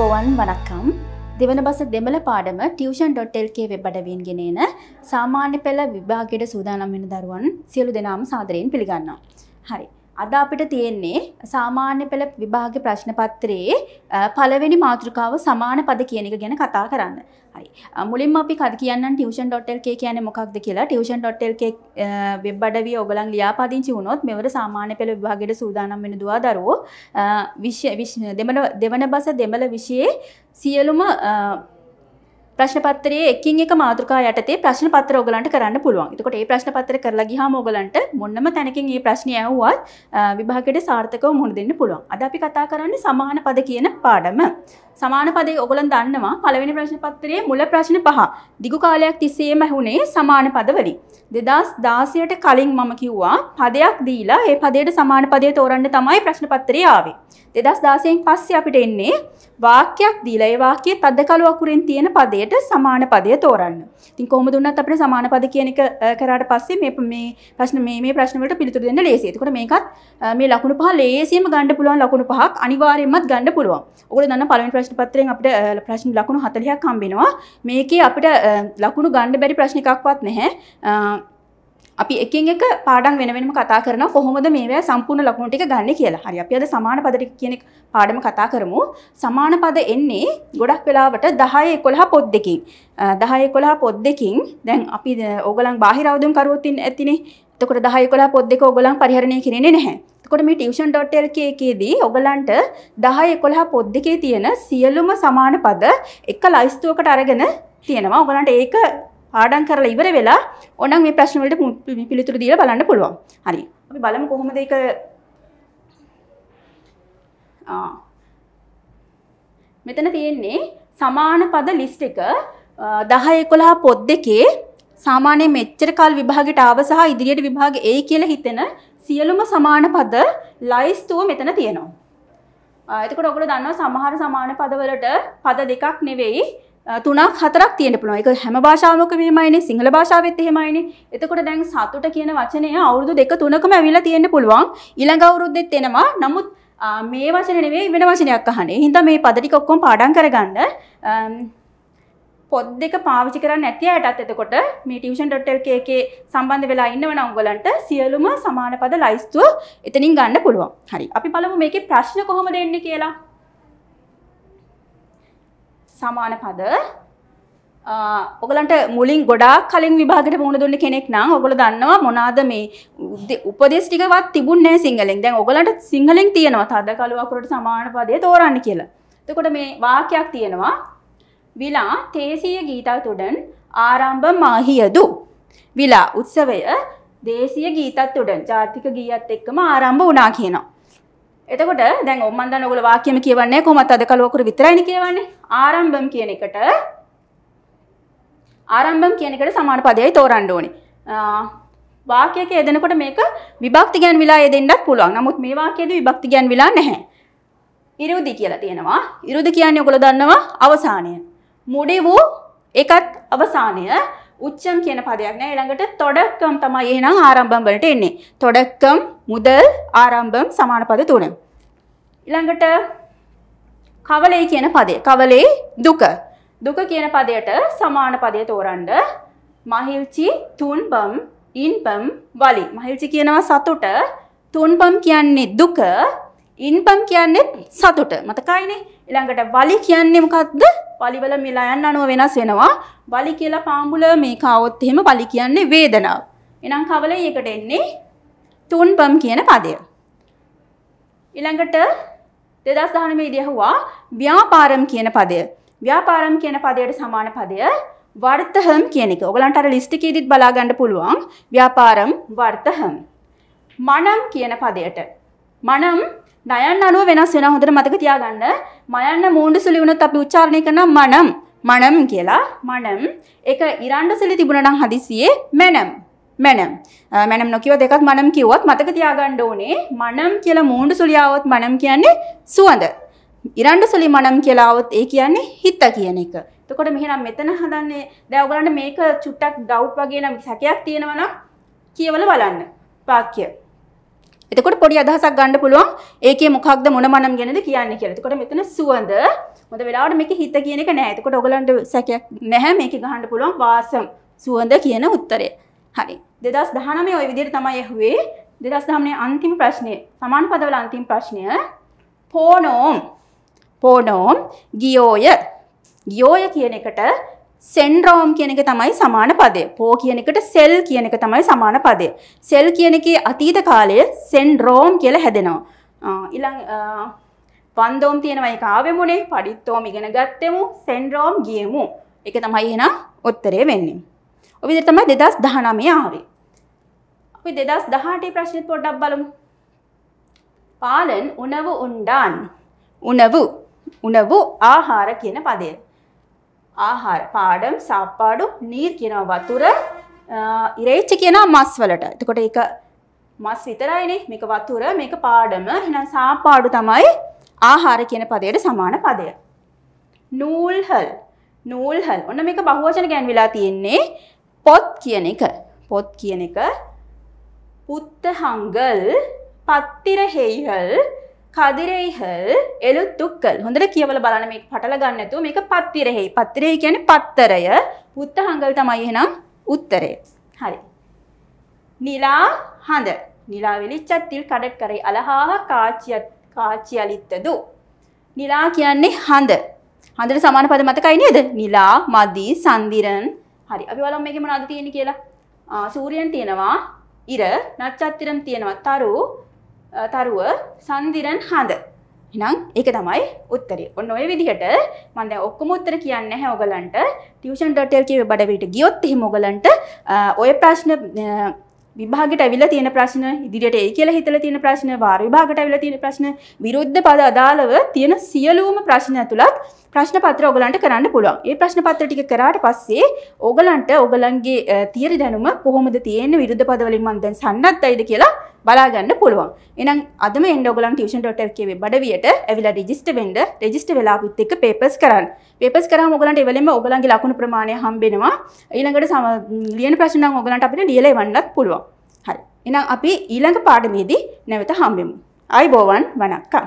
අයිබෝවන් වනක්කම් දෙවන බස දෙමළ පාඩම ටියවෂන් ඩොට්ටල්කේ වෙබ්බඩවෙන් ගෙනන සාමාන්‍ය පෙළ විභාගයට සූදානම් වෙන දරුවන් සියලු දෙනාම සාදරයෙන් පිළිගන්නවා. හරි අද අපිට තියෙන්නේ සාමාන්‍ය පෙළ විභාග ප්‍රශ්න පත්‍රයේ පළවෙනි මාතෘකාව සමාන පද කියන එක ගැන කතා කරන්න. හරි. මුලින්ම අපි කද කියන්න tuition.lk කියන්නේ මොකක්ද කියලා tuition.lk වෙබ් අඩවිය ඔයගලන් ලියාපදිංචි වුණොත් මෙවර සාමාන්‍ය පෙළ විභාගයට සූදානම් වෙන දුවා දරුවෝ දෙමළ දෙවන බස දෙමළ විෂයේ සියලුම ප්‍රශ්න පත්‍රයේ එකින් එක මාතෘකා යටතේ ප්‍රශ්න පත්‍ර ඔයගලන්ට කරන්න පුළුවන්. එතකොට මේ ප්‍රශ්න පත්‍ර කරලා ගියාම ඔයගලන්ට මොන්නම තැනකින් මේ ප්‍රශ්නේ ඇහුවත් විභාගයට සාර්ථකව මුහුණ දෙන්න පුළුවන්. අද අපි කතා කරන්නේ සමාන පද කියන පාඩම. සමාන පදේ ඔගලන් දන්නවා පළවෙනි ප්‍රශ්න පත්‍රයේ මුල ප්‍රශ්න පහ. දිගු කාලයක් තිස්සේම ඇහුනේ සමාන පදවලින්. 2016ට කලින් මම කිව්වා පදයක් දීලා ඒ පදයට සමාන පදේ තෝරන්න තමයි ප්‍රශ්න පත්‍රය ආවේ. 2016න් පස්සේ අපිට එන්නේ වාක්‍යයක් දීලා ඒ වාක්‍යයේ තදකළු අකුරෙන් තියෙන පදයට සමාන පදය තෝරන්න. ඉතින් කොහොම දුන්නත් අපිට සමාන පද කියන එක කරාට පස්සේ මේ මේ ප්‍රශ්න මේ මේ ප්‍රශ්න වලට පිළිතුරු දෙන්න ලේසියි. ඒකට මේකත් මේ ලකුණු පහ ලේසියෙන්ම ගන්න පුළුවන් ලකුණු පහක් අනිවාර්යයෙන්මත් ගන්න පුළුවන්. ඔයගොල්ලෝ දන්න පළවෙනි ප්‍රශ්න පත්‍රයෙන් අපිට ප්‍රශ්න ලකුණු 40ක් හම්බ වෙනවා. මේකේ අපිට ලකුණු ගන්න බැරි ප්‍රශ්න එකක්වත් නැහැ. අපි එකින් එක පාඩම් වෙන වෙනම කතා කරනවා කොහොමද මේවා සම්පූර්ණ ලකුණු ටික ගන්න කියලා. හරි අපි අද සමාන පද ටික කියන පාඩම කතා කරමු. සමාන පද එන්නේ ගොඩක් වෙලාවට 10 11 පොත් දෙකකින්. 10 11 පොත් දෙකකින් දැන් අපි ඕගලන් බාහිර අවදුම් කරුවොත් ඇතිනේ. එතකොට 10 11 පොත් දෙක ඕගලන් පරිහරණය කරන්නේ නැහැ. එතකොට මේ tuition.lk එකේදී ඔයගලන්ට 10 11 පොත් දෙකේ තියෙන සියලුම සමාන පද එක ලයිස්තුවකට අරගෙන තියෙනවා. ඔයගලන්ට ඒක පාඩම් කරලා ඉවර වෙලා ඕනම් මේ ප්‍රශ්න වලට පිළිතුරු දීලා බලන්න පුළුවන්. හරි. අපි බලමු කොහොමද ඒක ආ මෙතන තියෙන්නේ සමාන පද ලිස්ට් එක 10 11 පොත් දෙකේ සාමාන්‍යයෙන් මෙච්චර කාල විභාගයට ආව සහ ඉදිරියට විභාග A කියලා හිතෙන සියලුම සමාන පද ලයිස්තුව මෙතන තියෙනවා. එතකොට ඔයගොල්ලෝ දන්නවා සමහර සමාන පදවලට පද දෙකක් නෙවෙයි තුනක් හතරක් තියෙන පුළුවන්. ඒක හැම භාෂාවකම එහෙමයිනේ. සිංහල භාෂාවෙත් එහෙමයිනේ. එතකොට දැන් සතුට කියන වචනය අවුරුදු දෙක තුනකම ඇවිල්ලා තියෙන්න පුළුවන්. ඊළඟ අවුරුද්දෙත් එනවා. නමුත් මේ වචන නෙවෙයි වෙන වචනයක් අහන්නේ. හින්දා මේ පද ටික ඔක්කොම පාඩම් කරගන්න. පොත් දෙක පාවිච්චි කරන්න නැති අයටත් එතකොට මේ tuition.lk එකේ සම්බන්ධ වෙලා ඉන්නවනම් උගලන්ට සියලුම සමාන පද ලයිස්තුව එතනින් ගන්න පුළුවන්. හරි. අපි බලමු මේකේ ප්‍රශ්න කොහොමද එන්නේ කියලා. සමාන පද ඔගලන්ට මුලින් ගොඩාක් කලින් විභාගට මුණ දුන්න කෙනෙක් නම් ඔගොල්ලෝ දන්නවා මොනවාද මේ උපදේශ ටිකවත් තිබුණේ නැහැ සිංහලෙන්. දැන් ඔගලන්ට සිංහලෙන් තියෙනවා තද කළු අකුරට සමාන පදේ තෝරන්න කියලා. එතකොට මේ වාක්‍යයක් තියෙනවා විලා තේසීය ගීතතුඩන් ආරම්භ මාහියදු. විලා උත්සවය දේශීය ගීතතුඩන් ජාතික ගීයත් එක්කම ආරම්භ වුණා කියනවා. එතකොට දැන් ඔම්මන් දන්න ඔයගොල්ලෝ වාක්‍යෙම කියවන්නේ කොහොමත් අද කලවකුරු විතරයිනේ කියවන්නේ ආරම්භම් කියන එකට ආරම්භම් කියන එකට සමාන පදයයි තෝරන්න ඕනේ වාක්‍යයක යෙදෙනකොට මේක විභක්ති ගැන් විලා යෙදෙන්නත් පුළුවන් නමුත් මේ වාක්‍යයේදී විභක්ති ගැන් විලා නැහැ ඉරුදි කියලා තියෙනවා ඉරුදි කියන්නේ ඔයගොල්ලෝ දන්නවා අවසානය මුඩි වූ එකත් අවසානය උච්චම් කියන පදයක් නෑ ඊළඟට තොඩක්කම් තමයි එහෙනම් ආරම්භම් වලට එන්නේ. තොඩක්කම් මුදල් ආරම්භම් සමාන පද තුන. ඊළඟට කවලේ කියන පදේ. කවලේ දුක. දුක කියන පදයට සමාන පදය තෝරන්න මහිල්චි තුන්බම් ඉන්බම් වලි. මහිල්චි කියනවා සතුට තුන්බම් කියන්නේ දුක ඉන්බම් කියන්නේ සතුට. මතකයිනේ? එළඟට වලි කියන්නේ මොකක්ද? වලිවල මිලයන් අනුව වෙනස් වෙනවා. වලි කියලා පාඹුල මේක આવොත් එහෙම වලි කියන්නේ වේදනාව. එහෙනම් කවලේ එකට එන්නේ තුන්පම් කියන පදය. ඊළඟට 2019 ඉදී අහුවා ව්‍යාපාරම් කියන පදය. ව්‍යාපාරම් කියන පදයට සමාන පදය වර්තහම් කියන එක. ඔයගලන්ට අර ලිස්ට් එකේදීත් බලා ගන්න පුළුවන්. ව්‍යාපාරම් වර්තහම්. මනම් කියන පදයට. මනම් ණයන් අනුව වෙනස් වෙනවා හොඳට මතක තියාගන්න. මයන්න මූණු සුළි වුණොත් අපි උච්චාරණය කරන මනම් මනම් කියලා මනම් ඒක ඉරණ්ඩ සුළි තිබුණා නම් හදිසියේ මනම් මනම් මනම් නොකියව දෙකක් මනම් කිව්වත් මතක තියාගන්න ඕනේ මනම් කියලා මූණු සුළි ආවොත් මනම් කියන්නේ සුවඳ. ඉරණ්ඩ සුළි මනම් කියලා ආවොත් ඒ කියන්නේ හිත කියන එක. එතකොට මෙහෙනම් මෙතන හදන්නේ දැන් ඔයගලන්ට මේක චුට්ටක් ඩවුට් වගේ නම් සැකයක් තියෙනවා නම් කියවල බලන්න. වාක්‍ය එතකොට පොඩි අදහසක් ගන්න පුළුවන් ඒකේ මොකක්ද මොන මනම් ගැනද කියන්නේ කියලා. එතකොට මෙතන සුවඳ මොකද වෙලාවට මේක හිත කියන එක නෑ. එතකොට ඔයගලන්ට සැකයක් නැහැ මේක ගහන්න පුළුවන් වාසම් සුවඳ කියන උත්තරය. හරි. 2019 ওই විදිහට තමයි ඇහුවේ. 2019 අන්තිම ප්‍රශ්නය. සමාන පදවල අන්තිම ප්‍රශ්නය. පොනෝම් පොනෝම් ගියෝය ගියෝය කියන එකට සෙන්ඩ්‍රෝම් කියන එක තමයි සමාන පදය. පෝ කියන එකට සෙල් කියන එක තමයි සමාන පදය. සෙල් කියන එකේ අතීත කාලය සෙන්ඩ්‍රෝම් කියලා හැදෙනවා. ඊළඟ වන්දෝම් තියෙනවා ඒක ආවෙමුනේ. පඩිත්තෝම් ඉගෙන ගත්තෙමු. සෙන්ඩ්‍රෝම් ගියමු. ඒක තමයි එහෙනම් උත්තරේ වෙන්නේ. ඔය විදිහට තමයි 2019 ආවේ. අපි 2018 ප්‍රශ්නෙත් පොඩ්ඩක් බලමු. පාලන් උණව උණ්ඩාන්. උණව උණව ආහාර කියන පදය. ආහාර පාඩම් සාප්පාඩු නීර් කියන වතුර ඉරේච්ච කියන මස් වලට. එතකොට ඒක මස් විතරයිනේ. මේක වතුර, මේක පාඩම. එහෙනම් සාප්පාඩු තමයි ආහාර කියන පදයට සමාන පදය. නූල්හල් නූල්හල්. ඔන්න මේක බහුවචන ගැන්විලා තියෙන්නේ පොත් කියන එක. පොත් කියන එක පුත්තහංගල් පත්තිරහෙයිහල් කදිරෙයිහල් එලුත්තුක්කල් හොඳට කියවල බලන මේ පටල ගන්න නැතුව මේක පත්තිරෙහි පත්තිරෙහි කියන්නේ පත්තරය පුත්තහඟල් තමයි එහෙනම් උත්තරය හරි නිලා හඳ නිලා වෙලිච්චත්තිල් කඩක් කරේ අලහා කාචියත් කාචියලිත්තදු නිලා කියන්නේ හඳ හඳට සමාන පද මතකයි නේද නිලා මදි සන්දිරන් හරි අපි බලමු මේකේ මොනවද තියෙන්නේ කියලා සූර්යයන් තියෙනවා ඉර නක්ෂත්‍රයන් තියෙනවා තරු තරුව සන්දිරන් හඳ. එනම් ඒක තමයි උත්තරේ. ඔන්න ඔය විදිහට මම දැන් ඔක්කොම උත්තර කියන්නේ නැහැ ඔයගලන්ට. tuition.lk web අඩවියට ගියොත් එහෙම ඔයගලන්ට ඔය ප්‍රශ්න විභාගයට ඇවිල්ලා තියෙන ප්‍රශ්න ඉදිරියට එයි කියලා හිතලා තියෙන ප්‍රශ්න වාර විභාගයට ඇවිල්ලා තියෙන ප්‍රශ්න විරුද්ධ පද අදාළව තියෙන සියලුම ප්‍රශ්න ඇතුළත් ප්‍රශ්න පත්‍ර ඔයගලන්ට කරන්න පුළුවන්. ඒ ප්‍රශ්න පත්‍ර ටික කරාට පස්සේ ඔයගලන්ට ඔයගලන්ගේ තියරි දැනුම කොහොමද තියෙන්නේ විරුද්ධ පද වලින් මම දැන් සන්නත්තයිද කියලා බලාගන්න පුළුවන් එනම් අදම එන්ඩෝගලන් ටියෂන්.ටර්කේ බඩවියට ඇවිලා රෙජිස්ටර් වෙන්න රෙජිස්ටර් වෙලා අපිත් එක්ක පේපර්ස් කරන්න පේපර්ස් කරාම ඔයගලන්ට එවලෙම ඔයගලන්ගේ ලකුණු ප්‍රමාණය හම්බෙනවා ඊළඟට ලියන ප්‍රශ්න නම් ඔයගලන්ට අපිට ලියලා එවන්නත් පුළුවන් හරි එහෙනම් අපි ඊළඟ පාඩමේදී නැවත හම්බෙමු ආයිබෝවන් වණක්කම්